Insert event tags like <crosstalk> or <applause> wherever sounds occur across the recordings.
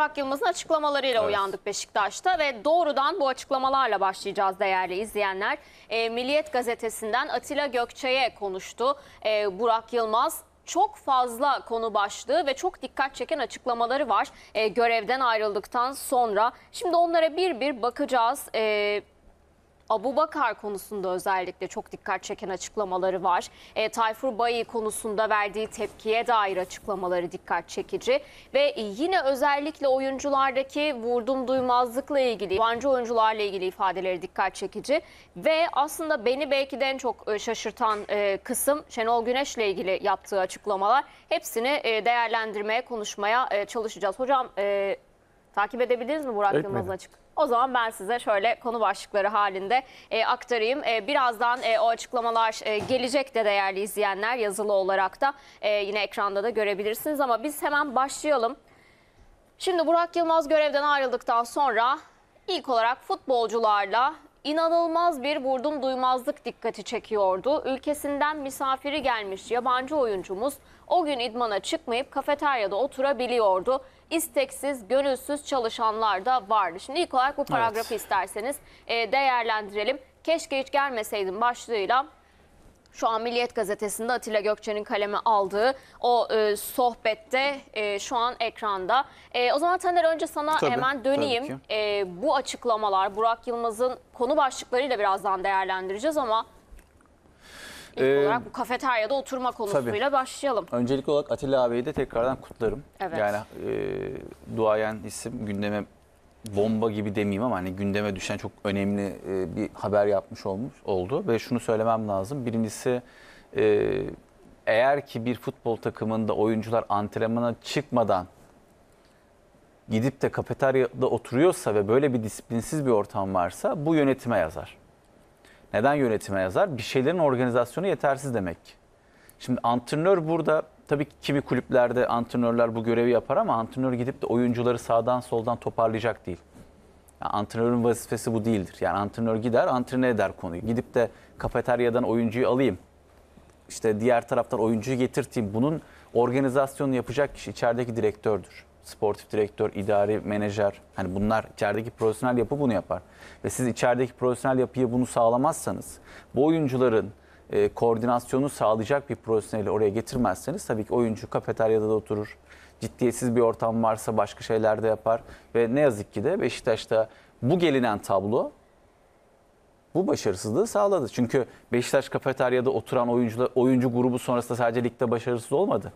Burak Yılmaz'ın açıklamalarıyla evet. uyandık Beşiktaş'ta ve doğrudan bu açıklamalarla başlayacağız değerli izleyenler. E, Milliyet gazetesinden Atilla Gökçe'ye konuştu e, Burak Yılmaz çok fazla konu başlığı ve çok dikkat çeken açıklamaları var e, görevden ayrıldıktan sonra. Şimdi onlara bir bir bakacağız. E, Abu Bakar konusunda özellikle çok dikkat çeken açıklamaları var. E, Tayfur Bayi konusunda verdiği tepkiye dair açıklamaları dikkat çekici. Ve yine özellikle oyunculardaki vurdum duymazlıkla ilgili, yabancı oyuncularla ilgili ifadeleri dikkat çekici. Ve aslında beni belki de en çok e, şaşırtan e, kısım Şenol Güneş'le ilgili yaptığı açıklamalar. Hepsini e, değerlendirmeye, konuşmaya e, çalışacağız. Hocam e, takip edebildiniz mi Burak Yılmaz'ın açıklamasını? O zaman ben size şöyle konu başlıkları halinde e, aktarayım. E, birazdan e, o açıklamalar e, gelecek de değerli izleyenler yazılı olarak da e, yine ekranda da görebilirsiniz. Ama biz hemen başlayalım. Şimdi Burak Yılmaz görevden ayrıldıktan sonra ilk olarak futbolcularla inanılmaz bir vurdum duymazlık dikkati çekiyordu. Ülkesinden misafiri gelmiş yabancı oyuncumuz o gün idmana çıkmayıp kafeteryada oturabiliyordu. İsteksiz, gönülsüz çalışanlar da vardı. Şimdi ilk olarak bu paragrafı evet. isterseniz e, değerlendirelim. Keşke hiç gelmeseydim başlığıyla şu an Milliyet Gazetesi'nde Atilla Gökçe'nin kaleme aldığı o e, sohbette e, şu an ekranda. E, o zaman Taner önce sana tabii, hemen döneyim. E, bu açıklamalar Burak Yılmaz'ın konu başlıklarıyla birazdan değerlendireceğiz ama ilk ee, olarak bu kafeteryada oturma konusuyla tabii. başlayalım. Öncelikli olarak Atilla abiyi de tekrardan kutlarım. Evet. Yani e, duayen isim gündeme bomba gibi demeyeyim ama hani gündeme düşen çok önemli e, bir haber yapmış olmuş oldu ve şunu söylemem lazım. Birincisi e, eğer ki bir futbol takımında oyuncular antrenmana çıkmadan gidip de kafeteryada oturuyorsa ve böyle bir disiplinsiz bir ortam varsa bu yönetime yazar. Neden yönetime yazar? Bir şeylerin organizasyonu yetersiz demek. Şimdi antrenör burada Tabii kimi kulüplerde antrenörler bu görevi yapar ama antrenör gidip de oyuncuları sağdan soldan toparlayacak değil. Yani antrenörün vazifesi bu değildir. Yani antrenör gider, antrene eder konuyu. Gidip de kafeteryadan oyuncuyu alayım. İşte diğer taraftan oyuncuyu getirteyim. Bunun organizasyonu yapacak kişi içerideki direktördür. Sportif direktör, idari, menajer. Hani bunlar içerideki profesyonel yapı bunu yapar. Ve siz içerideki profesyonel yapıyı bunu sağlamazsanız bu oyuncuların e, koordinasyonu sağlayacak bir profesyoneli oraya getirmezseniz tabii ki oyuncu kafeteryada da oturur. Ciddiyetsiz bir ortam varsa başka şeyler de yapar. Ve ne yazık ki de Beşiktaş'ta bu gelinen tablo bu başarısızlığı sağladı. Çünkü Beşiktaş kafeteryada oturan oyuncu, oyuncu grubu sonrasında sadece ligde başarısız olmadı.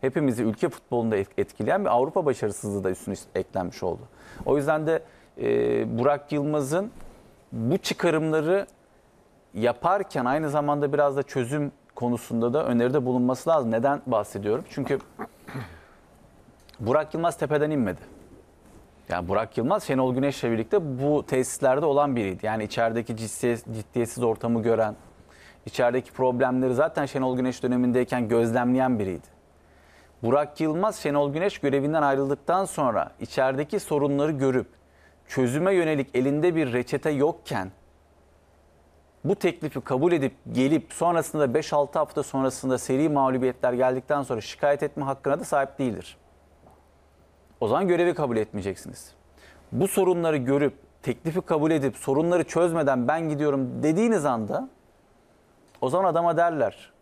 Hepimizi ülke futbolunda etkileyen bir Avrupa başarısızlığı da üstüne eklenmiş oldu. O yüzden de e, Burak Yılmaz'ın bu çıkarımları yaparken aynı zamanda biraz da çözüm konusunda da öneride bulunması lazım. Neden bahsediyorum? Çünkü Burak Yılmaz tepeden inmedi. Yani Burak Yılmaz Şenol Güneş'le birlikte bu tesislerde olan biriydi. Yani içerideki ciddiyetsiz ortamı gören, içerideki problemleri zaten Şenol Güneş dönemindeyken gözlemleyen biriydi. Burak Yılmaz Şenol Güneş görevinden ayrıldıktan sonra içerideki sorunları görüp çözüme yönelik elinde bir reçete yokken bu teklifi kabul edip gelip sonrasında 5-6 hafta sonrasında seri mağlubiyetler geldikten sonra şikayet etme hakkına da sahip değildir. O zaman görevi kabul etmeyeceksiniz. Bu sorunları görüp teklifi kabul edip sorunları çözmeden ben gidiyorum dediğiniz anda o zaman adama derler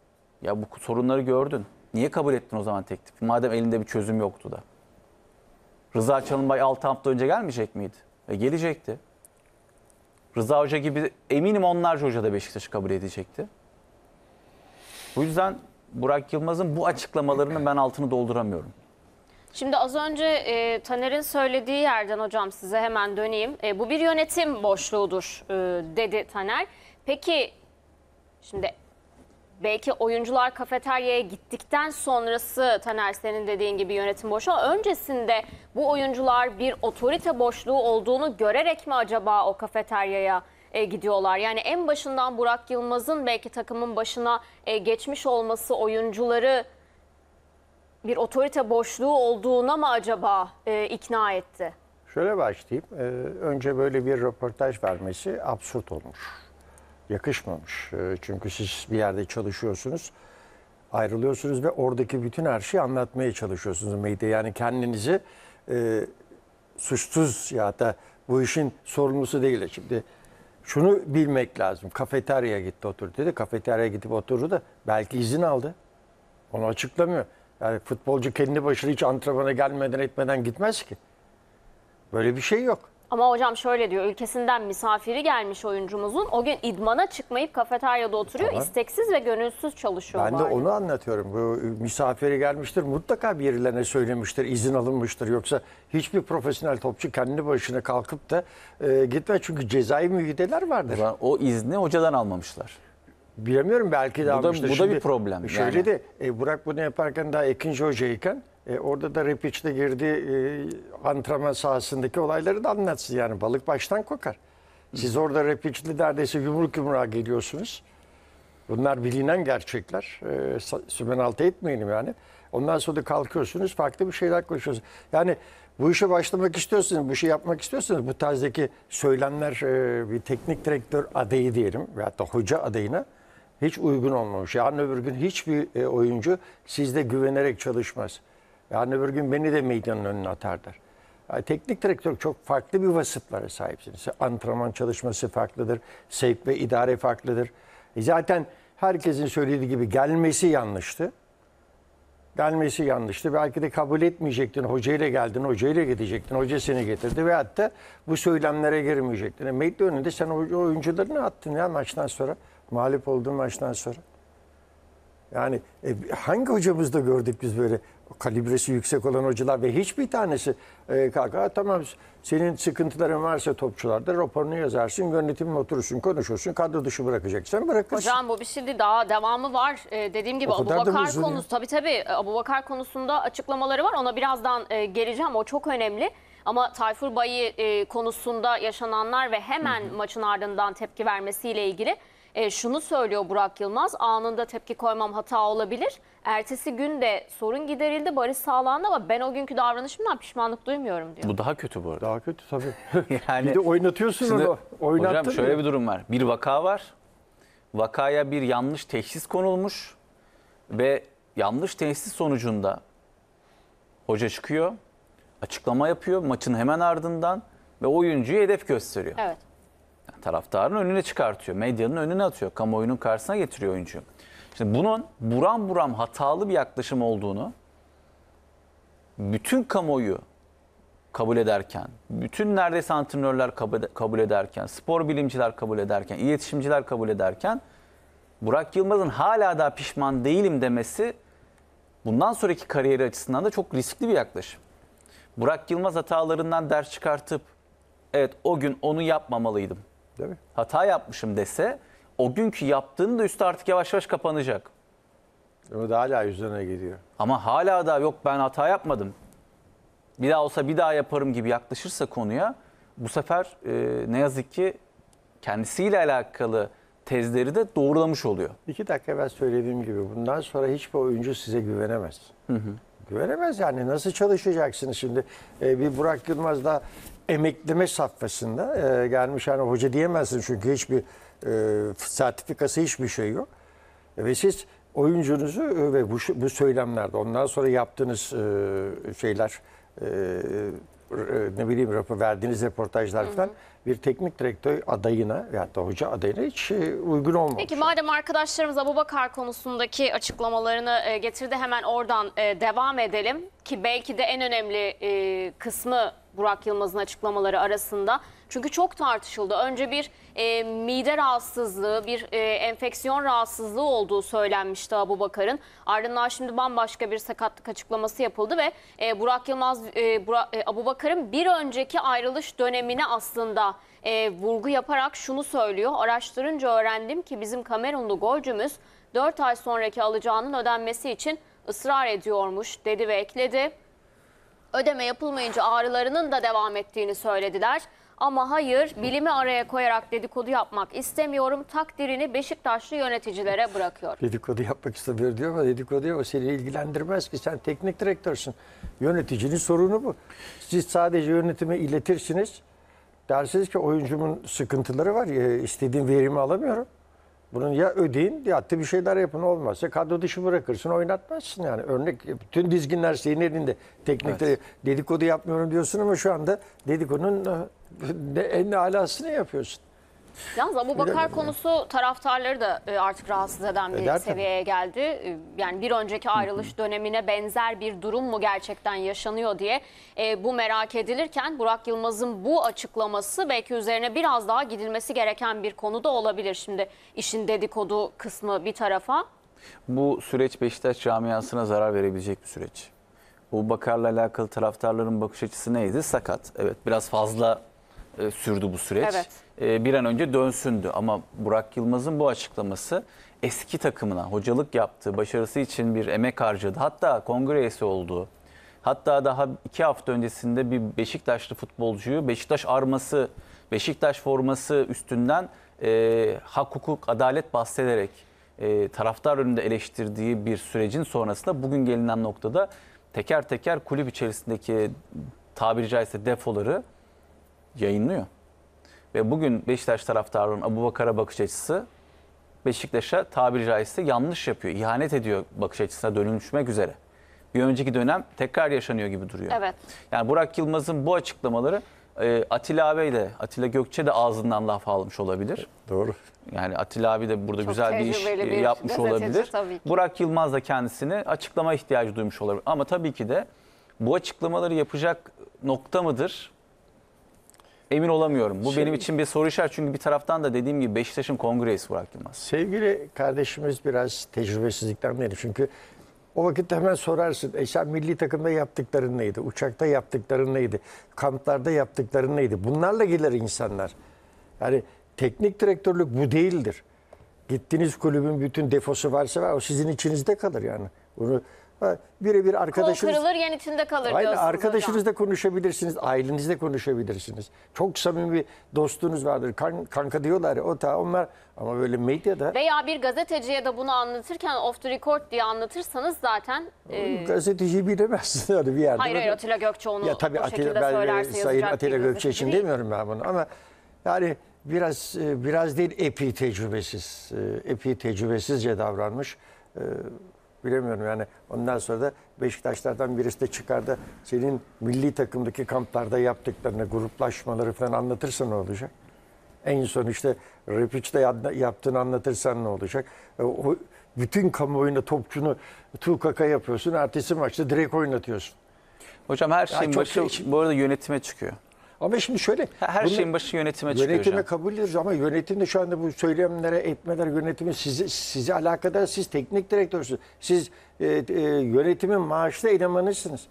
ya bu sorunları gördün. Niye kabul ettin o zaman teklifi? Madem elinde bir çözüm yoktu da. Rıza Çalınbay 6 hafta önce gelmeyecek miydi? E gelecekti. Rıza Hoca gibi eminim onlarca hoca da Beşiktaş'ı kabul edecekti. Bu yüzden Burak Yılmaz'ın bu açıklamalarını ben altını dolduramıyorum. Şimdi az önce e, Taner'in söylediği yerden hocam size hemen döneyim. E, bu bir yönetim boşluğudur e, dedi Taner. Peki şimdi belki oyuncular kafeteryaya gittikten sonrası Taner senin dediğin gibi yönetim boşu. Öncesinde bu oyuncular bir otorite boşluğu olduğunu görerek mi acaba o kafeteryaya e, gidiyorlar? Yani en başından Burak Yılmaz'ın belki takımın başına e, geçmiş olması oyuncuları bir otorite boşluğu olduğuna mı acaba e, ikna etti? Şöyle başlayayım. Ee, önce böyle bir röportaj vermesi absürt olmuş yakışmamış. Ee, çünkü siz bir yerde çalışıyorsunuz, ayrılıyorsunuz ve oradaki bütün her şeyi anlatmaya çalışıyorsunuz medyaya. Yani kendinizi e, suçsuz ya da bu işin sorumlusu değil. Şimdi şunu bilmek lazım. kafeterya gitti otur dedi. kafeterya gidip oturdu da belki izin aldı. Onu açıklamıyor. Yani futbolcu kendi başına hiç antrenmana gelmeden etmeden gitmez ki. Böyle bir şey yok. Ama hocam şöyle diyor ülkesinden misafiri gelmiş oyuncumuzun o gün idmana çıkmayıp kafeteryada oturuyor Tamam. isteksiz ve gönülsüz çalışıyor. Ben de onu anlatıyorum. Bu e, misafiri gelmiştir. Mutlaka birilerine söylemiştir, izin alınmıştır. Yoksa hiçbir profesyonel topçu kendi başına kalkıp da e, gitmez. Çünkü cezai mühideler vardır. Ulan O izni hocadan almamışlar. Bilemiyorum belki de Bu da- bu da bir problem Şöyle yani. de e, Burak bunu yaparken daha ikinci hocayken e, orada da Repic'le girdiği e, antrenman sahasındaki olayları da anlatsın. Yani balık baştan kokar. Siz orada Repic'le neredeyse yumruk yumruğa geliyorsunuz. Bunlar bilinen gerçekler. E, sümen altı etmeyelim yani. Ondan sonra da kalkıyorsunuz farklı bir şeyler konuşuyorsunuz. Yani bu işe başlamak istiyorsunuz, bu işi yapmak istiyorsunuz bu tarzdaki söylemler e, bir teknik direktör adayı diyelim veya da hoca adayına hiç uygun olmamış. Yarın öbür gün hiçbir e, oyuncu sizde güvenerek çalışmaz. Yarın öbür gün beni de meydanın önüne atarlar. Yani teknik direktör çok farklı bir vasıflara sahipsiniz. Antrenman çalışması farklıdır. Sevk ve idare farklıdır. E zaten herkesin söylediği gibi gelmesi yanlıştı. Gelmesi yanlıştı. Belki de kabul etmeyecektin. Hocayla geldin, hocayla gidecektin. Hoca seni getirdi ve hatta bu söylemlere girmeyecektin. E, Medya önünde sen oyuncularını attın ya maçtan sonra. Mağlup olduğun maçtan sonra. Yani e, hangi hocamızda gördük biz böyle kalibresi yüksek olan hocalar ve hiçbir tanesi e, kalka tamam senin sıkıntıların varsa topçularda raporunu yazarsın, yönetimle oturursun, konuşursun, kadro dışı bırakacaksan bırakırsın. Hocam bu bir şimdi daha devamı var. Ee, dediğim gibi Abu Bakar konusu, tabii tabii e, Abu Bakar konusunda açıklamaları var. Ona birazdan e, geleceğim, o çok önemli. Ama Tayfur Bayi e, konusunda yaşananlar ve hemen hı hı. maçın ardından tepki vermesiyle ilgili e, şunu söylüyor Burak Yılmaz anında tepki koymam hata olabilir. Ertesi gün de sorun giderildi barış sağlandı ama ben o günkü davranışımdan pişmanlık duymuyorum diyor. Bu daha kötü bu arada. Daha kötü tabii. <laughs> yani, bir de oynatıyorsun şimdi, onu. hocam şöyle mi? bir durum var. Bir vaka var. Vakaya bir yanlış teşhis konulmuş ve yanlış teşhis sonucunda hoca çıkıyor, açıklama yapıyor maçın hemen ardından ve oyuncuyu hedef gösteriyor. Evet taraftarın önüne çıkartıyor. Medyanın önüne atıyor. Kamuoyunun karşısına getiriyor oyuncu. Şimdi bunun buram buram hatalı bir yaklaşım olduğunu bütün kamuoyu kabul ederken, bütün neredeyse antrenörler kabul ederken, spor bilimciler kabul ederken, iletişimciler kabul ederken Burak Yılmaz'ın hala daha pişman değilim demesi bundan sonraki kariyeri açısından da çok riskli bir yaklaşım. Burak Yılmaz hatalarından ders çıkartıp evet o gün onu yapmamalıydım Değil mi? Hata yapmışım dese o günkü yaptığının da üstü artık yavaş yavaş kapanacak. Ama da hala yüzüne gidiyor. Ama hala da yok ben hata yapmadım. Bir daha olsa bir daha yaparım gibi yaklaşırsa konuya bu sefer e, ne yazık ki kendisiyle alakalı tezleri de doğrulamış oluyor. İki dakika evvel söylediğim gibi bundan sonra hiçbir oyuncu size güvenemez. Hı hı. Güvenemez yani nasıl çalışacaksınız şimdi? Ee, bir Burak da emekleme safhasında e, gelmiş yani hoca diyemezsin çünkü hiçbir e, sertifikası hiçbir şey yok. Ve siz oyuncunuzu e, ve bu, bu söylemlerde ondan sonra yaptığınız e, şeyler e, e ne bileyim rapor, verdiğiniz reportajlar falan hı hı. bir teknik direktör adayına ya da hoca adayına hiç e, uygun olmamış. Peki madem arkadaşlarımız Abubakar konusundaki açıklamalarını getirdi hemen oradan devam edelim ki belki de en önemli kısmı Burak Yılmaz'ın açıklamaları arasında. Çünkü çok tartışıldı. Önce bir e, mide rahatsızlığı, bir e, enfeksiyon rahatsızlığı olduğu söylenmişti Abu Bakar'ın. Ardından şimdi bambaşka bir sakatlık açıklaması yapıldı ve e, Burak Yılmaz, e, Burak, e, Abu Bakar'ın bir önceki ayrılış dönemine aslında e, vurgu yaparak şunu söylüyor. Araştırınca öğrendim ki bizim Kamerunlu golcümüz 4 ay sonraki alacağının ödenmesi için ısrar ediyormuş dedi ve ekledi. Ödeme yapılmayınca ağrılarının da devam ettiğini söylediler. Ama hayır bilimi araya koyarak dedikodu yapmak istemiyorum. Takdirini Beşiktaşlı yöneticilere bırakıyor. Dedikodu yapmak istemiyor diyor ama dedikodu yok. Seni ilgilendirmez ki sen teknik direktörsün. Yöneticinin sorunu bu. Siz sadece yönetime iletirsiniz. Dersiniz ki oyuncumun sıkıntıları var. Ya, ee, istediğim verimi alamıyorum. Bunun ya ödeyin ya bir şeyler yapın olmazsa kadro dışı bırakırsın oynatmazsın yani. Örnek bütün dizginler senin elinde. Teknikte evet. dedikodu yapmıyorum diyorsun ama şu anda dedikodunun en alasını yapıyorsun. Yalnız Abu Bakar konusu taraftarları da e, artık rahatsız eden bir Eder seviyeye geldi. E, yani bir önceki ayrılış dönemine benzer bir durum mu gerçekten yaşanıyor diye e, bu merak edilirken Burak Yılmaz'ın bu açıklaması belki üzerine biraz daha gidilmesi gereken bir konu da olabilir. Şimdi işin dedikodu kısmı bir tarafa. Bu süreç Beşiktaş camiasına zarar verebilecek bir süreç. Bu Bakar'la alakalı taraftarların bakış açısı neydi? Sakat. Evet biraz fazla e, sürdü bu süreç. Evet. E, bir an önce dönsündü ama Burak Yılmaz'ın bu açıklaması eski takımına hocalık yaptığı, başarısı için bir emek harcadı. Hatta Kongreyesi üyesi olduğu, hatta daha iki hafta öncesinde bir Beşiktaşlı futbolcuyu Beşiktaş arması, Beşiktaş forması üstünden e, hak, hukuk, adalet bahsederek e, taraftar önünde eleştirdiği bir sürecin sonrasında bugün gelinen noktada teker teker kulüp içerisindeki tabiri caizse defoları yayınlıyor. Ve bugün Beşiktaş taraftarının Abu Bakar'a bakış açısı Beşiktaş'a tabiri caizse yanlış yapıyor. ihanet ediyor bakış açısına dönülmüşmek üzere. Bir önceki dönem tekrar yaşanıyor gibi duruyor. Evet. Yani Burak Yılmaz'ın bu açıklamaları e, Atilla abi de Atilla Gökçe de ağzından laf almış olabilir. E, doğru. Yani Atilla abi de burada Çok güzel bir iş e, bir yapmış olabilir. Burak Yılmaz da kendisini açıklama ihtiyacı duymuş olabilir. Ama tabii ki de bu açıklamaları yapacak nokta mıdır? emin olamıyorum. Bu Şimdi, benim şey- için bir soru işareti çünkü bir taraftan da dediğim gibi Beşiktaş'ın kongre üyesi Burak Yılmaz. Sevgili kardeşimiz biraz tecrübesizlikten beri çünkü o vakitte hemen sorarsın. E sen milli takımda yaptıkların neydi? Uçakta yaptıkların neydi? Kamplarda yaptıkların neydi? Bunlarla gelir insanlar. Yani teknik direktörlük bu değildir. Gittiğiniz kulübün bütün defosu varsa var, o sizin içinizde kalır yani. Bunu birebir arkadaşınız... Kol kırılır yen kalır Aynen, diyorsunuz arkadaşınızla hocam. konuşabilirsiniz, ailenizle konuşabilirsiniz. Çok samimi dostunuz vardır. Kan, kanka diyorlar ya, o ta onlar ama böyle medyada... Veya bir gazeteciye de bunu anlatırken off the record diye anlatırsanız zaten... E... Gazeteciyi bilemezsin yani <laughs> bir yerde. Hayır hayır Atilla Gökçe onu ya, tabii, bu Atilla, şekilde ben, e, söylerse Sayın Atilla Gökçe için değil. demiyorum ben bunu ama yani biraz e, biraz değil epi tecrübesiz, e, epi tecrübesizce davranmış bilemiyorum yani. Ondan sonra da Beşiktaşlardan birisi de çıkardı. Senin milli takımdaki kamplarda yaptıklarını, gruplaşmaları falan anlatırsan ne olacak? En son işte Repiç'te yaptığını anlatırsan ne olacak? E, o, bütün kamuoyunda topçunu tukaka yapıyorsun. Ertesi maçta direkt oynatıyorsun. Hocam her şeyin başı şey... bu arada yönetime çıkıyor. Ama şimdi şöyle. Her bunu, şeyin başı yönetime çıkıyor Yönetime hocam. kabul ediyoruz ama yönetimde şu anda bu söylemlere, etmeler yönetimi sizi, sizi alakadar. Siz teknik direktörsünüz. Siz e, e, yönetimin maaşlı elemanısınız.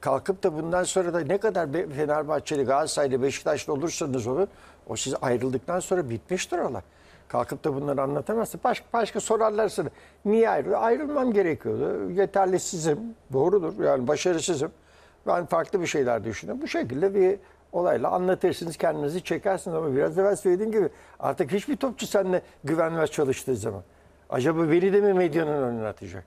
Kalkıp da bundan sonra da ne kadar Fenerbahçeli, Galatasaraylı, Beşiktaşlı olursanız olun o siz ayrıldıktan sonra bitmiştir olay. Kalkıp da bunları anlatamazsın. Başka, başka sorarlar sana. Niye ayrıldı? Ayrılmam gerekiyordu. Yeterlisizim. Doğrudur. Yani başarısızım. Ben farklı bir şeyler düşündüm. Bu şekilde bir olayla anlatırsınız kendinizi çekersiniz ama biraz evvel söylediğim gibi artık hiçbir topçu seninle güvenmez çalıştığı zaman. Acaba beni de mi medyanın önüne atacak?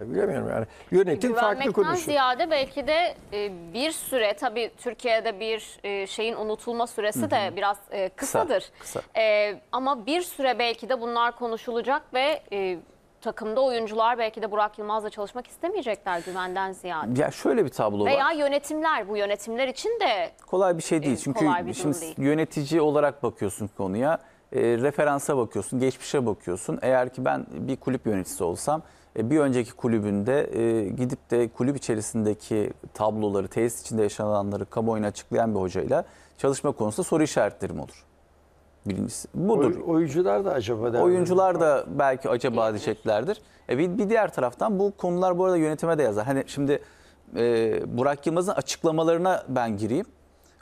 E, bilemiyorum yani. Yönetim farklı konuşuyor. ziyade belki de e, bir süre tabii Türkiye'de bir e, şeyin unutulma süresi de biraz kısadır. Kısa, kısa. ama bir süre belki de bunlar konuşulacak ve takımda oyuncular belki de Burak Yılmaz'la çalışmak istemeyecekler güvenden ziyade. Ya şöyle bir tablo Veya var. Veya yönetimler bu yönetimler için de kolay bir şey e, değil. E, Çünkü şimdi değil. yönetici olarak bakıyorsun konuya. E, referansa bakıyorsun, geçmişe bakıyorsun. Eğer ki ben bir kulüp yöneticisi olsam e, bir önceki kulübünde e, gidip de kulüp içerisindeki tabloları, tesis içinde yaşananları kamuoyuna açıklayan bir hocayla çalışma konusunda soru işaretlerim olur birincisi. Budur. Oy, oyuncular da acaba der Oyuncular da belki acaba diyeceklerdir. E bir, bir diğer taraftan bu konular bu arada yönetime de yazar. Hani şimdi e, Burak Yılmaz'ın açıklamalarına ben gireyim.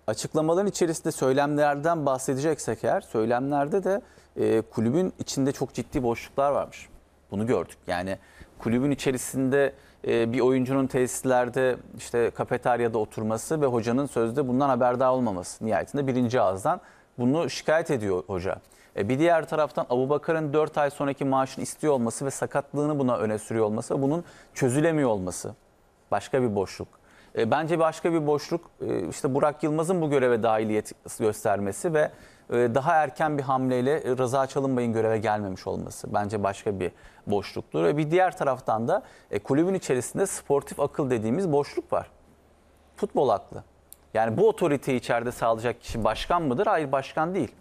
Açıklamaların içerisinde söylemlerden bahsedeceksek eğer söylemlerde de e, kulübün içinde çok ciddi boşluklar varmış. Bunu gördük. Yani kulübün içerisinde e, bir oyuncunun tesislerde işte kafeteryada oturması ve hocanın sözde bundan haberdar olmaması nihayetinde birinci ağızdan bunu şikayet ediyor hoca. E bir diğer taraftan Abu Bakar'ın 4 ay sonraki maaşını istiyor olması ve sakatlığını buna öne sürüyor olması bunun çözülemiyor olması. Başka bir boşluk. E bence başka bir boşluk e, işte Burak Yılmaz'ın bu göreve dahiliyet göstermesi ve e, daha erken bir hamleyle Rıza Çalınbay'ın göreve gelmemiş olması bence başka bir boşluktur. Ve bir diğer taraftan da e, kulübün içerisinde sportif akıl dediğimiz boşluk var. Futbol aklı. Yani bu otoriteyi içeride sağlayacak kişi başkan mıdır? Hayır başkan değil.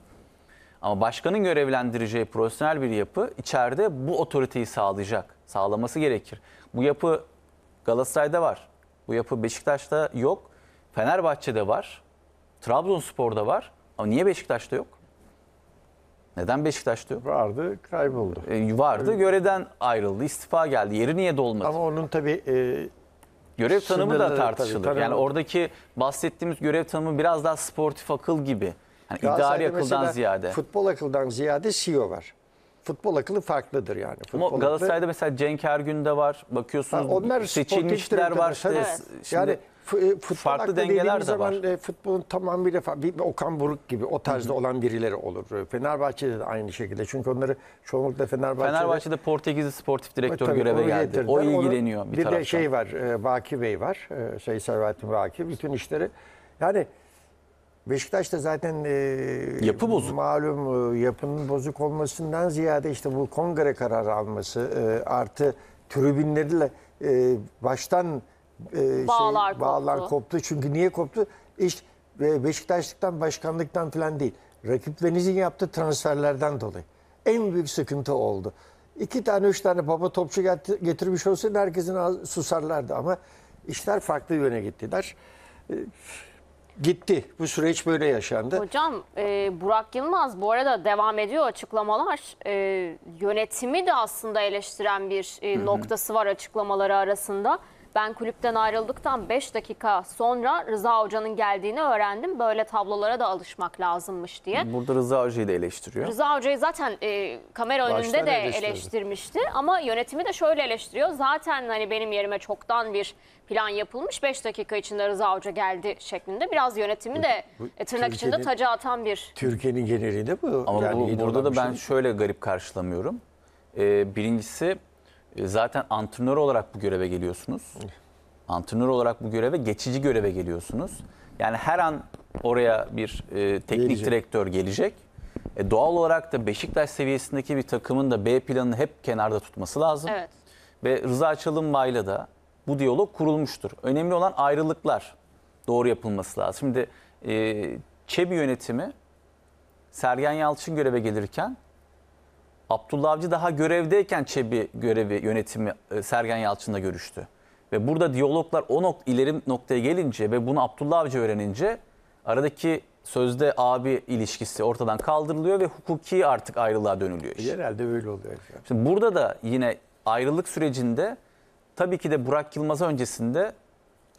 Ama başkanın görevlendireceği profesyonel bir yapı içeride bu otoriteyi sağlayacak. Sağlaması gerekir. Bu yapı Galatasaray'da var. Bu yapı Beşiktaş'ta yok. Fenerbahçe'de var. Trabzonspor'da var. Ama niye Beşiktaş'ta yok? Neden Beşiktaş'ta yok? Vardı, kayboldu. E, vardı, görevden ayrıldı, istifa geldi. Yeri niye dolmadı? Ama onun tabii e, Görev tanımı Şimdi, da e, tartışılır. Tabii, yani oradaki bahsettiğimiz görev tanımı biraz daha sportif akıl gibi. Yani idari akıldan ziyade. Futbol akıldan ziyade CEO var. Futbol akıllı farklıdır yani. Futbol Ama Galatasaray'da akıllı... mesela Cenk Ergün de var. Bakıyorsunuz ha, onlar seçilmişler var. Işte. Şimdi... Yani e, futbol farklı dengeler de zaman, var. E, futbolun tamamıyla bir Okan Buruk gibi o tarzda Hı-hı. olan birileri olur. E, Fenerbahçe'de de aynı şekilde. Çünkü onları çoğunlukla Fenerbahçe'de Fenerbahçe'de Portekizli sportif e, direktör tabii, göreve geldi. Getirdiler. O ilgileniyor Onun, bir, bir taraftan. de şey var. Vaki Bey var. şey Servettin Vaki bütün işleri. Yani Beşiktaş'ta zaten e, yapı bozuk. Malum e, yapının bozuk olmasından ziyade işte bu kongre kararı alması e, artı tribünleriyle e, baştan e, bağlar, şey, koptu. bağlar koptu. Çünkü niye koptu? İşte Beşiktaşlıktan, başkanlıktan falan değil. Rakiplerinizin yaptığı transferlerden dolayı. En büyük sıkıntı oldu. İki tane, üç tane baba topçu getirmiş olsaydı herkesin susarlardı ama işler farklı yöne gittiler. Ee, gitti. Bu süreç böyle yaşandı. Hocam e, Burak Yılmaz bu arada devam ediyor açıklamalar. E, yönetimi de aslında eleştiren bir e, noktası var açıklamaları arasında. Ben kulüpten ayrıldıktan 5 dakika sonra Rıza Hoca'nın geldiğini öğrendim. Böyle tablolara da alışmak lazımmış diye. Burada Rıza Hoca'yı da eleştiriyor. Rıza Hoca'yı zaten e, kamera önünde de eleştirmişti. Ama yönetimi de şöyle eleştiriyor. Zaten hani benim yerime çoktan bir plan yapılmış. 5 dakika içinde Rıza Hoca geldi şeklinde. Biraz yönetimi de e, tırnak içinde taca atan bir. Türkiye'nin genelinde bu. Ama yani bu, burada da ben şey. şöyle garip karşılamıyorum. Ee, birincisi e, zaten antrenör olarak bu göreve geliyorsunuz. Antrenör olarak bu göreve geçici göreve geliyorsunuz. Yani her an oraya bir e, teknik gelecek. direktör gelecek. E, doğal olarak da Beşiktaş seviyesindeki bir takımın da B planını hep kenarda tutması lazım. Evet. Ve Rıza Çalınbay'la da bu diyalog kurulmuştur. Önemli olan ayrılıklar doğru yapılması lazım. Şimdi e, ÇEBİ yönetimi Sergen Yalçın göreve gelirken Abdullah Avcı daha görevdeyken çebi görevi yönetimi e, Sergen Yalçın'la görüştü. Ve burada diyaloglar o nok ileri noktaya gelince ve bunu Abdullah Avcı öğrenince aradaki sözde abi ilişkisi ortadan kaldırılıyor ve hukuki artık ayrılığa dönülüyor. Iş. Herhalde böyle oluyor. Şimdi burada da yine ayrılık sürecinde tabii ki de Burak Yılmaz öncesinde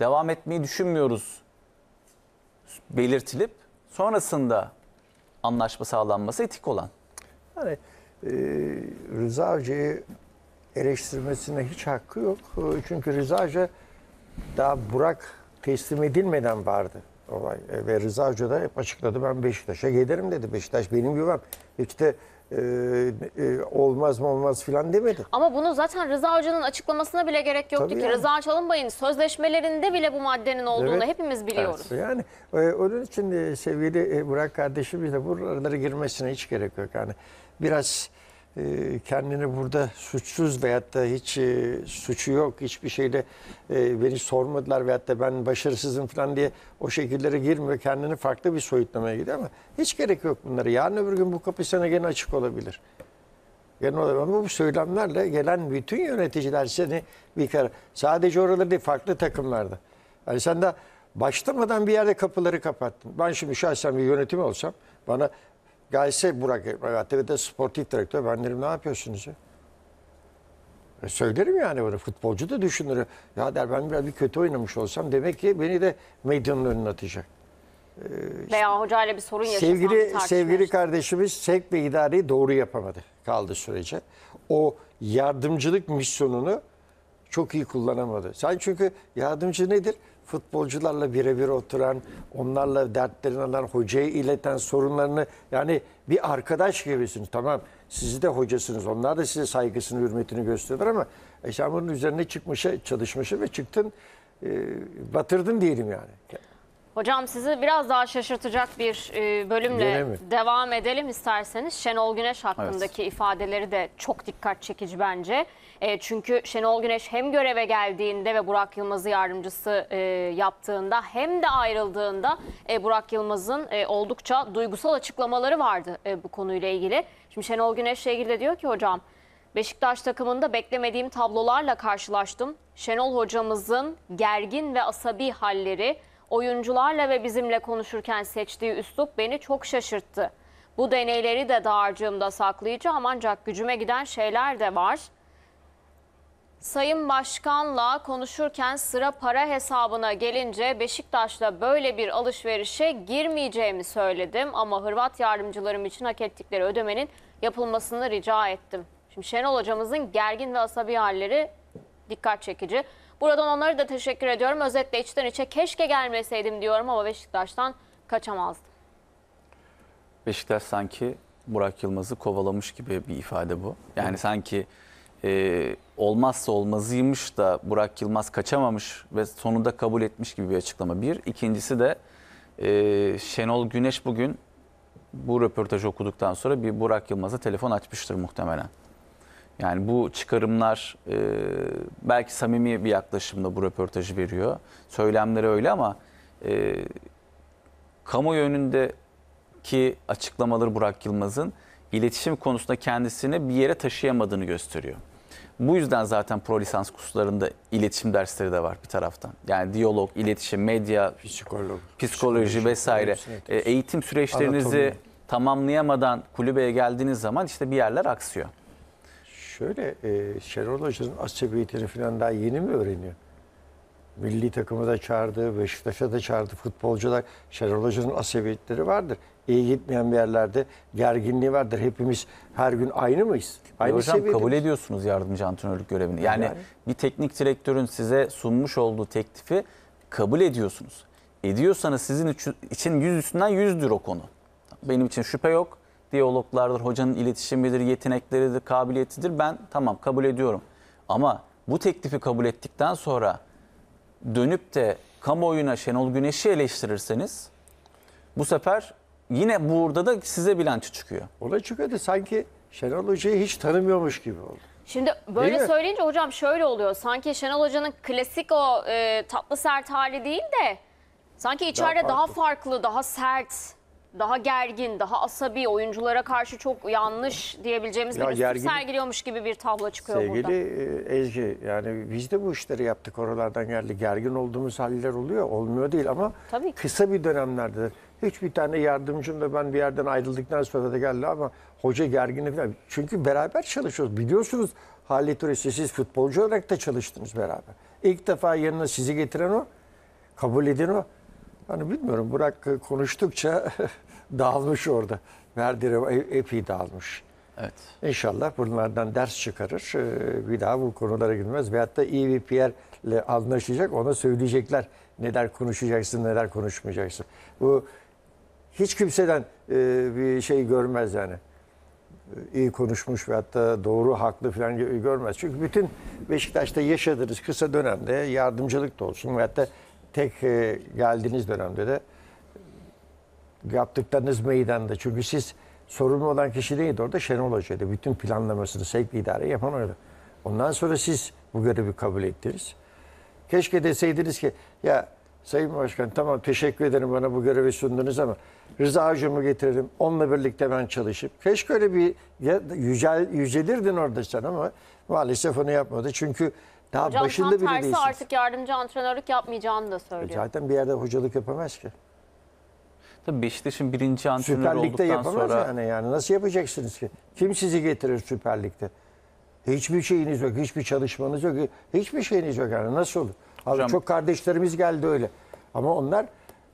devam etmeyi düşünmüyoruz belirtilip sonrasında anlaşma sağlanması etik olan. Yani ee, Rıza Hoca'yı eleştirmesine hiç hakkı yok. Ee, çünkü Rıza Hoca daha Burak teslim edilmeden vardı olay. E, ve Rıza Hoca da hep açıkladı ben Beşiktaş'a gelirim dedi. Beşiktaş benim güven. İşte e, e, olmaz mı olmaz filan demedi. Ama bunu zaten Rıza Hoca'nın açıklamasına bile gerek yoktu Tabii ki. Yani. Rıza Çalınbay'ın sözleşmelerinde bile bu maddenin olduğunu evet. hepimiz biliyoruz. Evet. Yani e, onun için de sevgili e, Burak kardeşimiz de buralara girmesine hiç gerek yok. Yani biraz ee, kendini burada suçsuz veyahut da hiç e, suçu yok, hiçbir şeyle e, beni sormadılar veyahut da ben başarısızım falan diye o şekillere girmiyor. Kendini farklı bir soyutlamaya gidiyor ama hiç gerek yok bunları Yarın öbür gün bu kapı sana gene açık olabilir. gene olabilir ama bu söylemlerle gelen bütün yöneticiler seni bir kere sadece oraları değil farklı takımlarda. Yani sen de başlamadan bir yerde kapıları kapattın. Ben şimdi şahsen bir yönetim olsam bana Gelse Burak ATV'de sportif direktör ben derim ne yapıyorsunuz E söylerim yani bunu. Futbolcu da düşünür. Ya der ben biraz bir kötü oynamış olsam demek ki beni de meydanın önüne atacak. Ee, Veya hocayla bir sorun yaşasam sevgili, sevgili kardeşimiz sevk ve idareyi doğru yapamadı kaldı sürece. O yardımcılık misyonunu çok iyi kullanamadı. Sen çünkü yardımcı nedir? futbolcularla birebir oturan, onlarla dertlerini alan, hocaya ileten sorunlarını yani bir arkadaş gibisiniz. Tamam Sizi de hocasınız. Onlar da size saygısını, hürmetini gösteriyorlar ama e sen bunun üzerine çıkmışa, çalışmışa ve çıktın, e, batırdın diyelim yani. Hocam sizi biraz daha şaşırtacak bir e, bölümle devam edelim isterseniz. Şenol Güneş hakkındaki evet. ifadeleri de çok dikkat çekici bence. E, çünkü Şenol Güneş hem göreve geldiğinde ve Burak Yılmaz'ı yardımcısı e, yaptığında hem de ayrıldığında Burak Yılmaz'ın oldukça duygusal açıklamaları vardı bu konuyla ilgili. Şimdi Şenol Güneş'le ilgili de diyor ki hocam Beşiktaş takımında beklemediğim tablolarla karşılaştım. Şenol hocamızın gergin ve asabi halleri Oyuncularla ve bizimle konuşurken seçtiği üslup beni çok şaşırttı. Bu deneyleri de dağarcığımda saklayacağım ancak gücüme giden şeyler de var. Sayın Başkan'la konuşurken sıra para hesabına gelince Beşiktaş'la böyle bir alışverişe girmeyeceğimi söyledim ama Hırvat yardımcılarım için hak ettikleri ödemenin yapılmasını rica ettim. Şimdi Şenol hocamızın gergin ve asabi halleri dikkat çekici. Buradan onları da teşekkür ediyorum. Özetle içten içe keşke gelmeseydim diyorum ama Beşiktaş'tan kaçamazdım. Beşiktaş sanki Burak Yılmaz'ı kovalamış gibi bir ifade bu. Yani evet. sanki e, olmazsa olmazıymış da Burak Yılmaz kaçamamış ve sonunda kabul etmiş gibi bir açıklama. Bir. İkincisi de e, Şenol Güneş bugün bu röportajı okuduktan sonra bir Burak Yılmaz'a telefon açmıştır muhtemelen. Yani bu çıkarımlar e, belki samimi bir yaklaşımla bu röportajı veriyor. Söylemleri öyle ama e, kamuoyu önündeki açıklamaları Burak Yılmaz'ın iletişim konusunda kendisini bir yere taşıyamadığını gösteriyor. Bu yüzden zaten pro lisans kurslarında iletişim dersleri de var bir taraftan. Yani diyalog, iletişim, medya, psikolog, psikoloji, psikoloji vesaire. E, eğitim süreçlerinizi Anatomi. tamamlayamadan kulübeye geldiğiniz zaman işte bir yerler aksıyor. Şöyle e, Şenol Hoca'nın asabiyetini falan daha yeni mi öğreniyor? Milli takımı da çağırdı, Beşiktaş'a da çağırdı futbolcular. Şenol Hoca'nın asabiyetleri vardır. İyi gitmeyen bir yerlerde gerginliği vardır. Hepimiz her gün aynı mıyız? Aynı Hocam seviyedeyiz. kabul ediyorsunuz yardımcı antrenörlük görevini. Yani, yani bir teknik direktörün size sunmuş olduğu teklifi kabul ediyorsunuz. Ediyorsanız sizin için yüz üstünden yüzdür o konu. Benim için şüphe yok diyaloglardır, hocanın iletişimidir, yetenekleridir, kabiliyetidir. Ben tamam kabul ediyorum. Ama bu teklifi kabul ettikten sonra dönüp de kamuoyuna Şenol Güneş'i eleştirirseniz bu sefer yine burada da size bilanço çıkıyor. Ona çıkıyor da sanki Şenol Hoca'yı hiç tanımıyormuş gibi oldu. Şimdi böyle söyleyince hocam şöyle oluyor. Sanki Şenol Hoca'nın klasik o e, tatlı sert hali değil de sanki içeride daha farklı, daha, farklı, daha sert daha gergin, daha asabi, oyunculara karşı çok yanlış diyebileceğimiz ya bir gergin, sergiliyormuş gibi bir tablo çıkıyor sevgili burada. Sevgili e, Ezgi, yani biz de bu işleri yaptık oralardan geldi. Gergin olduğumuz haller oluyor, olmuyor değil ama Tabii kısa bir dönemlerde hiçbir tane yardımcım da ben bir yerden ayrıldıktan sonra da geldi ama hoca gergin falan. Çünkü beraber çalışıyoruz. Biliyorsunuz Halit Üresi siz futbolcu olarak da çalıştınız beraber. İlk defa yanına sizi getiren o, kabul edin o. Hani bilmiyorum Burak e, konuştukça <laughs> dağılmış orada. Verdire e, epey dağılmış. Evet. İnşallah bunlardan ders çıkarır. E, bir daha bu konulara girmez. Veyahut da EVPR ile anlaşacak. Ona söyleyecekler neler konuşacaksın, neler konuşmayacaksın. Bu hiç kimseden e, bir şey görmez yani iyi konuşmuş ve hatta doğru haklı falan görmez. Çünkü bütün Beşiktaş'ta yaşadığınız kısa dönemde yardımcılık da olsun ve hatta tek geldiğiniz dönemde de yaptıklarınız meydanda. Çünkü siz sorumlu olan kişi değildi orada Şenol Hoca'ydı. Bütün planlamasını sevk idare yapan oydu. Ondan sonra siz bu görevi kabul ettiniz. Keşke deseydiniz ki ya Sayın Başkan tamam teşekkür ederim bana bu görevi sundunuz ama Rıza Hocam'ı getirelim. Onunla birlikte ben çalışıp. Keşke öyle bir ya, yücel, yücelirdin orada sen ama maalesef onu yapmadı. Çünkü daha Hocam, başında bile değilsiniz. Hocam tam artık yardımcı antrenörlük yapmayacağını da e söylüyor. Zaten bir yerde hocalık yapamaz ki. Tabii Beşiktaş'ın birinci antrenörü Süper Lig'de olduktan yapamaz sonra... yani. yani. Nasıl yapacaksınız ki? Kim sizi getirir Süper Lig'de? Hiçbir şeyiniz yok, hiçbir çalışmanız yok, hiçbir şeyiniz yok yani nasıl olur? Hocam, çok kardeşlerimiz geldi öyle. Ama onlar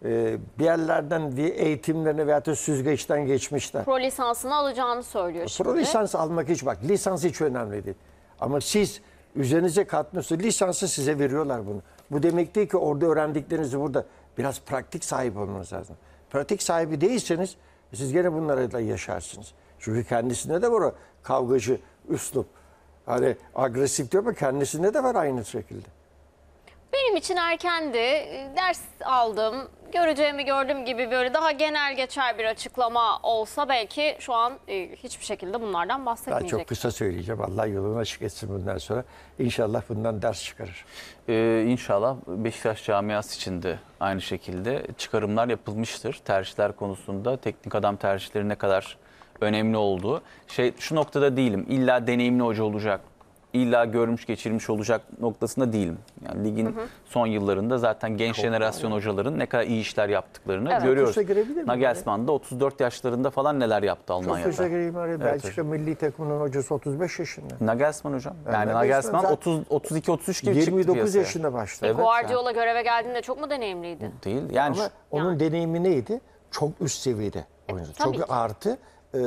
e, bir yerlerden bir eğitimlerini veyahut da süzgeçten geçmişler. Pro lisansını alacağını söylüyor şimdi. Pro lisans almak hiç bak, lisans hiç önemli değil. Ama siz üzerinize katmışsınız, lisansı size veriyorlar bunu. Bu demek değil ki orada öğrendiklerinizi burada biraz pratik sahip olmanız lazım pratik sahibi değilseniz siz gene bunlara yaşarsınız. Çünkü kendisinde de var o kavgacı üslup. Hani agresif diyor ama kendisinde de var aynı şekilde. Benim için erkendi. Ders aldım. Göreceğimi gördüm gibi böyle daha genel geçer bir açıklama olsa belki şu an e, hiçbir şekilde bunlardan Daha çok kısa söyleyeceğim. Allah yolunu açık etsin bundan sonra. İnşallah bundan ders çıkarır. Ee, inşallah Beşiktaş camiası için de aynı şekilde çıkarımlar yapılmıştır. Tercihler konusunda teknik adam tercihleri ne kadar önemli olduğu. Şey, şu noktada değilim. İlla deneyimli hoca olacak illa görmüş geçirmiş olacak noktasında değilim. Yani ligin hı hı. son yıllarında zaten genç Çok jenerasyon önemli. hocaların ne kadar iyi işler yaptıklarını evet. görüyoruz. Nagelsmann da 34 yaşlarında falan neler yaptı Almanya'da. Çok girebilir evet, Belçika hocam. milli takımının hocası 35 yaşında. Nagelsmann hocam. Yani, yani Nagelsmann 30 32 33 gibi 29 yaşında başladı. Evet, Guardiola göreve geldiğinde çok mu deneyimliydi? Değil. Yani Ama onun yani. deneyimi neydi? Çok üst seviyede E, çok ki. artı e,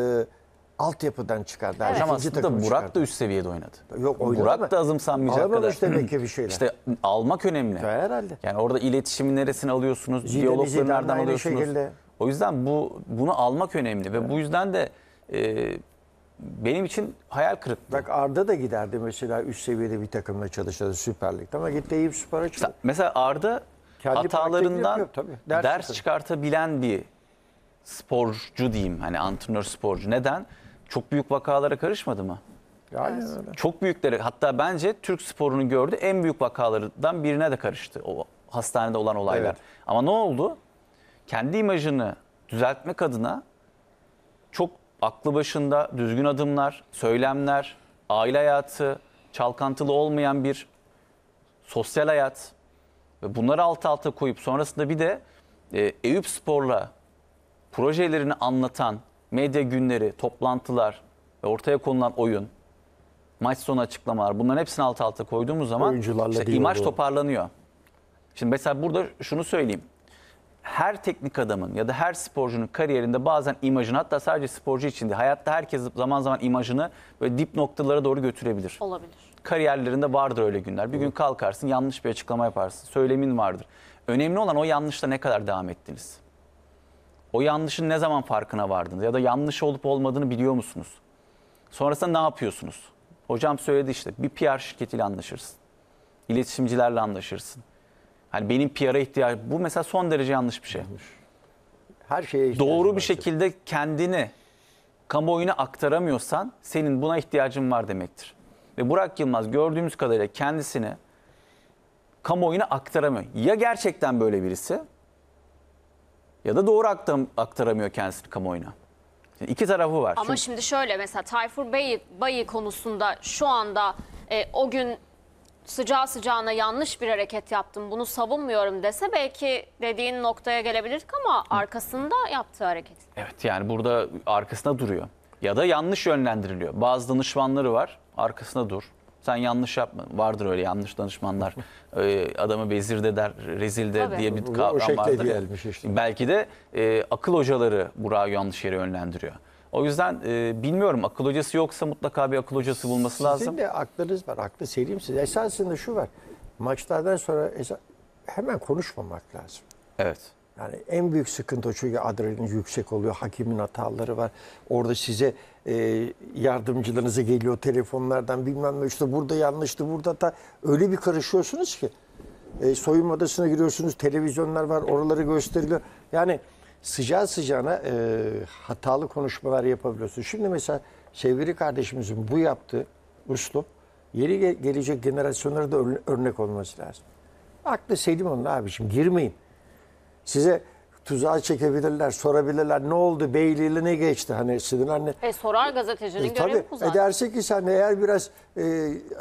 altyapıdan çıkar. Daha Evet. Hocam aslında Burak çıkar. da üst seviyede oynadı. Yok, oynadı Burak da. da azımsanmayacak kadar. Alamamış demek ki bir şeyler. İşte almak önemli. Herhalde. Yani orada iletişimin neresini alıyorsunuz, Zidane, diyalogları nereden alıyorsunuz. şekilde. O yüzden bu bunu almak önemli ve bu yüzden de e, benim için hayal kırıklığı. Bak Arda da giderdi mesela üst seviyede bir takımla çalışırdı Süper Lig'de ama gitti Eyüp Spor'a çıktı. Mesela Arda Kendi hatalarından yapıyor tabii. Ders ders, çıkartabilen bir sporcu diyeyim. Hani antrenör sporcu. Neden? çok büyük vakalara karışmadı mı? Yani öyle. Çok büyükleri hatta bence Türk sporunun gördüğü en büyük vakalardan birine de karıştı o hastanede olan olaylar. Evet. Ama ne oldu? Kendi imajını düzeltmek adına çok aklı başında düzgün adımlar, söylemler, aile hayatı, çalkantılı olmayan bir sosyal hayat ve bunları alt alta koyup sonrasında bir de e, Eyüp Spor'la projelerini anlatan medya günleri, toplantılar, ortaya konulan oyun, maç sonu açıklamalar bunların hepsini alt alta koyduğumuz zaman Oyuncularla işte imaj oldu. toparlanıyor. Şimdi mesela burada şunu söyleyeyim. Her teknik adamın ya da her sporcunun kariyerinde bazen imajını hatta sadece sporcu içinde hayatta herkes zaman zaman imajını böyle dip noktalara doğru götürebilir. Olabilir. Kariyerlerinde vardır öyle günler. Bir gün kalkarsın yanlış bir açıklama yaparsın. Söylemin vardır. Önemli olan o yanlışla ne kadar devam ettiniz. O yanlışın ne zaman farkına vardınız? Ya da yanlış olup olmadığını biliyor musunuz? Sonrasında ne yapıyorsunuz? Hocam söyledi işte bir PR şirketiyle anlaşırsın. İletişimcilerle anlaşırsın. Hani benim PR'a ihtiyaç bu mesela son derece yanlış bir şey. Her şeye Doğru bir şekilde kendini kamuoyuna aktaramıyorsan senin buna ihtiyacın var demektir. Ve Burak Yılmaz gördüğümüz kadarıyla kendisini kamuoyuna aktaramıyor. Ya gerçekten böyle birisi ya da doğru aktam, aktaramıyor kendisini kamuoyuna. Şimdi iki tarafı var. Ama Çünkü... şimdi şöyle mesela Tayfur Bey Bayı konusunda şu anda e, o gün sıcağı sıcağına yanlış bir hareket yaptım bunu savunmuyorum dese belki dediğin noktaya gelebilirdik ama arkasında yaptığı hareket. Evet yani burada arkasında duruyor ya da yanlış yönlendiriliyor. Bazı danışmanları var arkasında dur sen yanlış yapma. Vardır öyle yanlış danışmanlar. <laughs> Ee, adamı bezir de der, rezil de diye bir kavram vardır. Gelmiş işte. Belki de e, akıl hocaları Burak'ı yanlış yere yönlendiriyor. O yüzden e, bilmiyorum akıl hocası yoksa mutlaka bir akıl hocası bulması Sizin lazım. Sizin de aklınız var, aklı selim siz. Esasında şu var, maçlardan sonra hemen konuşmamak lazım. Evet. Yani en büyük sıkıntı o çünkü adrenalin yüksek oluyor, hakimin hataları var. Orada size e, yardımcılarınıza geliyor telefonlardan bilmem ne işte burada yanlıştı burada da öyle bir karışıyorsunuz ki e, soyunma odasına giriyorsunuz televizyonlar var oraları gösteriliyor. Yani sıcağı sıcağına e, hatalı konuşmalar yapabiliyorsunuz. Şimdi mesela Sevgili kardeşimizin bu yaptığı uslup yeri gelecek generasyonlara da örnek olması lazım. Aklı selim olun abiciğim girmeyin. Size tuzağa çekebilirler, sorabilirler. Ne oldu? Beyliğiyle ne geçti? Hani sizin sinirlenme. E sorar gazetecinin e, görevi bu zaten. E derse ki sen eğer biraz e,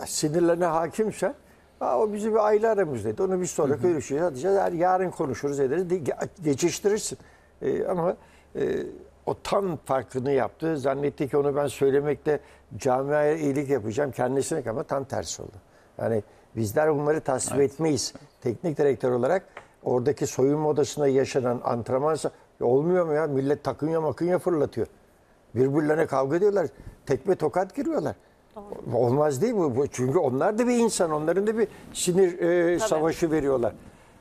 sinirlerine hakimsen Aa, o bizi bir aile aramızdaydı. Onu bir sonra görüşeceğiz. Diyeceğiz. Yani yarın konuşuruz ederiz. De, geçiştirirsin. E, ama e, o tam farkını yaptı. Zannetti ki onu ben söylemekle camiaya iyilik yapacağım kendisine ama tam tersi oldu. Yani bizler bunları tasvip evet. etmeyiz. Teknik direktör olarak oradaki soyunma odasında yaşanan antrenmansa olmuyor mu ya? Millet takınya makinya fırlatıyor. Birbirlerine kavga ediyorlar. Tekme tokat giriyorlar. Doğru. Olmaz değil mi? Çünkü onlar da bir insan. Onların da bir sinir e, savaşı veriyorlar.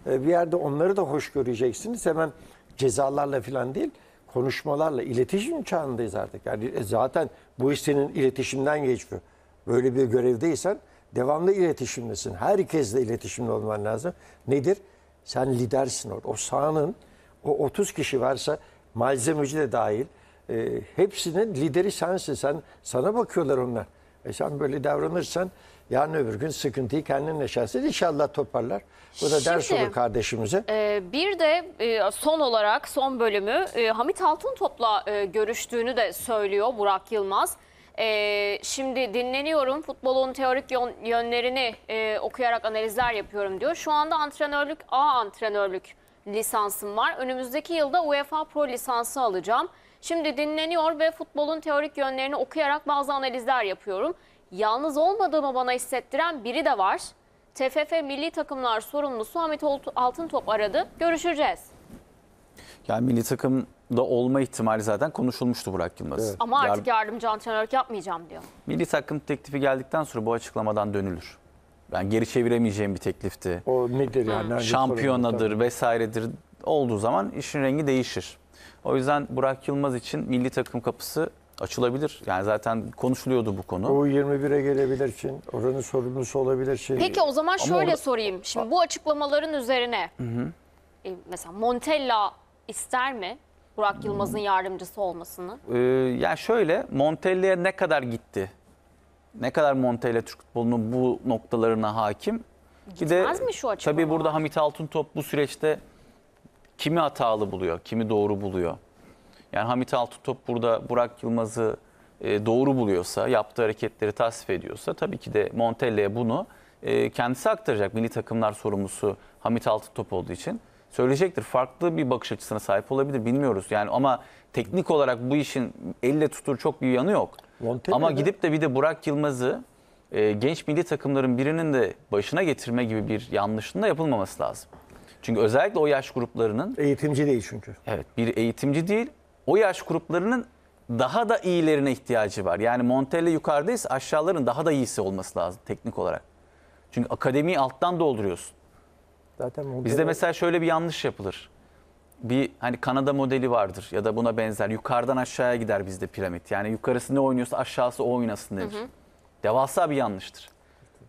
E, bir yerde onları da hoş göreceksiniz. Hemen cezalarla falan değil konuşmalarla iletişim çağındayız artık. Yani e, zaten bu işinin iletişimden geçmiyor. Böyle bir görevdeysen devamlı iletişimdesin. Herkesle iletişimde olman lazım. Nedir? Sen lidersin orada. O sahanın o 30 kişi varsa malzemeci de dahil e, hepsinin lideri sensin. Sen sana bakıyorlar onlar. E sen böyle davranırsan yarın öbür gün sıkıntıyı kendin yaşarsın. İnşallah toparlar. Bu da ders olur kardeşimize. E, bir de e, son olarak son bölümü e, Hamit Altıntop'la e, görüştüğünü de söylüyor Burak Yılmaz. E, şimdi dinleniyorum, futbolun teorik yön, yönlerini e, okuyarak analizler yapıyorum diyor. Şu anda antrenörlük, A antrenörlük lisansım var. Önümüzdeki yılda UEFA Pro lisansı alacağım. Şimdi dinleniyor ve futbolun teorik yönlerini okuyarak bazı analizler yapıyorum. Yalnız olmadığımı bana hissettiren biri de var. TFF Milli Takımlar sorumlusu Ahmet Altıntop aradı. Görüşeceğiz. Yani milli takım da olma ihtimali zaten konuşulmuştu Burak Yılmaz. Evet. Ama artık yardımcı antrenörlük yapmayacağım diyor. Milli takım teklifi geldikten sonra bu açıklamadan dönülür. Yani geri çeviremeyeceğim bir teklifti. O nedir yani? Hmm. Şampiyonadır vesairedir olduğu zaman işin rengi değişir. O yüzden Burak Yılmaz için milli takım kapısı açılabilir. Yani zaten konuşuluyordu bu konu. O 21'e gelebilir için, oranın sorumlusu olabilir için. Peki o zaman şöyle orada... sorayım. Şimdi bu açıklamaların üzerine hı hı. E, mesela Montella ister mi? Burak Yılmaz'ın yardımcısı olmasını. Ee, yani şöyle Montella'ya ne kadar gitti? Ne kadar Montelli Türk futbolunun bu noktalarına hakim? Gitmez bir de, mi şu açıklama? Tabii burada Hamit Altıntop bu süreçte kimi hatalı buluyor, kimi doğru buluyor. Yani Hamit Altıntop burada Burak Yılmaz'ı e, doğru buluyorsa, yaptığı hareketleri tasvip ediyorsa tabii ki de Montella'ya bunu e, kendisi aktaracak. Milli takımlar sorumlusu Hamit Altıntop olduğu için söyleyecektir. Farklı bir bakış açısına sahip olabilir bilmiyoruz. Yani ama teknik olarak bu işin elle tutur çok bir yanı yok. Montella'da. Ama gidip de bir de Burak Yılmaz'ı e, genç milli takımların birinin de başına getirme gibi bir yanlışın da yapılmaması lazım. Çünkü özellikle o yaş gruplarının... Eğitimci değil çünkü. Evet bir eğitimci değil. O yaş gruplarının daha da iyilerine ihtiyacı var. Yani Montelli yukarıdaysa aşağıların daha da iyisi olması lazım teknik olarak. Çünkü akademiyi alttan dolduruyorsun. Zaten modeli... Bizde mesela şöyle bir yanlış yapılır. Bir hani Kanada modeli vardır ya da buna benzer. Yukarıdan aşağıya gider bizde piramit. Yani yukarısı ne oynuyorsa aşağısı o oynasın denir. Hı hı. Devasa bir yanlıştır.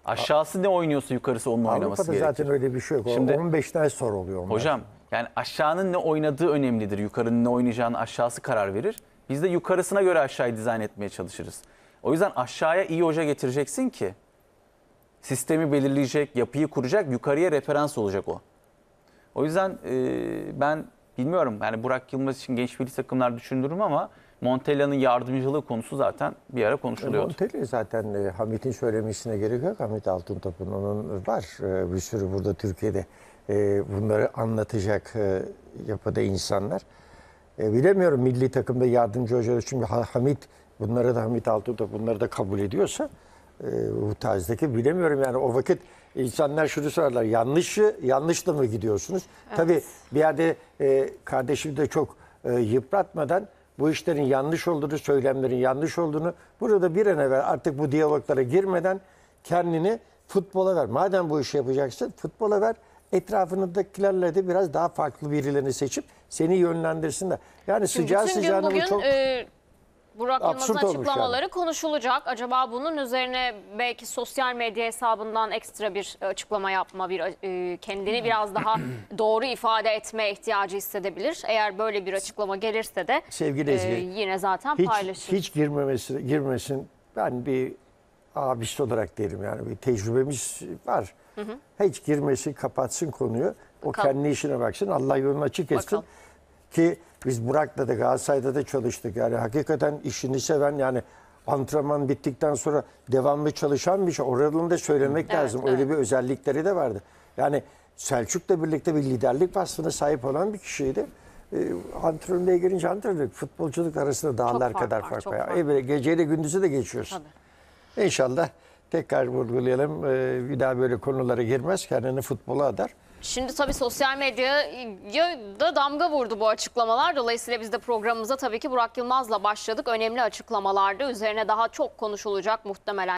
Aşağısı ne oynuyorsa yukarısı onun Avrupa'da oynaması gerekir. Avrupa'da zaten öyle bir şey yok. Şimdi, 15'ten sonra oluyor onlar. Hocam yani aşağının ne oynadığı önemlidir. Yukarının ne oynayacağını aşağısı karar verir. Biz de yukarısına göre aşağıyı dizayn etmeye çalışırız. O yüzden aşağıya iyi hoca getireceksin ki sistemi belirleyecek, yapıyı kuracak, yukarıya referans olacak o. O yüzden e, ben bilmiyorum yani Burak Yılmaz için genç milli takımlar düşündürürüm ama Montella'nın yardımcılığı konusu zaten bir ara konuşuluyor. Montella zaten e, Hamit'in söylemesine gerek yok. Hamit Altıntop'un onun var e, bir sürü burada Türkiye'de e, bunları anlatacak e, yapıda insanlar. E, bilemiyorum milli takımda yardımcı hocalar. Çünkü Hamit bunları da Hamit Altıntop bunları da kabul ediyorsa ee, bu tarzdaki bilemiyorum yani o vakit insanlar şunu sorarlar yanlışı yanlışla mı gidiyorsunuz? Evet. Tabii bir yerde e, kardeşim de çok e, yıpratmadan bu işlerin yanlış olduğunu, söylemlerin yanlış olduğunu burada bir an evvel artık bu diyaloglara girmeden kendini futbola ver. Madem bu işi yapacaksın futbola ver. Etrafındakilerle de biraz daha farklı birilerini seçip seni yönlendirsinler. Yani Şimdi sıcağı sıcağına bugün, bu çok... E Burak Absürt Yılmaz'ın olmuş açıklamaları konuşulacak. Acaba bunun üzerine belki sosyal medya hesabından ekstra bir e, açıklama yapma, bir e, kendini biraz daha <clears throat> doğru ifade etme ihtiyacı hissedebilir. Eğer böyle bir açıklama gelirse de Sevgili e, Ezgi, yine zaten hiç, paylaşır. Hiç girmemesi, girmesin. Ben bir abisi olarak değilim yani bir tecrübemiz var. Hı hı. Hiç girmesin, kapatsın konuyu. O Bakalım. kendi işine baksın. Allah yolunu açık etsin. Bakalım. Ki biz Burak'la da Galatasaray'da da çalıştık. Yani hakikaten işini seven yani antrenman bittikten sonra devamlı çalışan bir şey. Oradan da söylemek evet, lazım. Evet. Öyle bir özellikleri de vardı. Yani Selçuk'la birlikte bir liderlik vasfına sahip olan bir kişiydi. E, antrenörlüğe girince antrenörlük, futbolculuk arasında dağlar çok kadar fark var. Fark var. E, geceyle gündüzü de geçiyorsun. Tabii. İnşallah tekrar vurgulayalım. E, bir daha böyle konulara girmez. Kendini futbola adar. Şimdi tabii sosyal medyaya da damga vurdu bu açıklamalar. Dolayısıyla biz de programımıza tabii ki Burak Yılmaz'la başladık. Önemli açıklamalarda üzerine daha çok konuşulacak muhtemelen.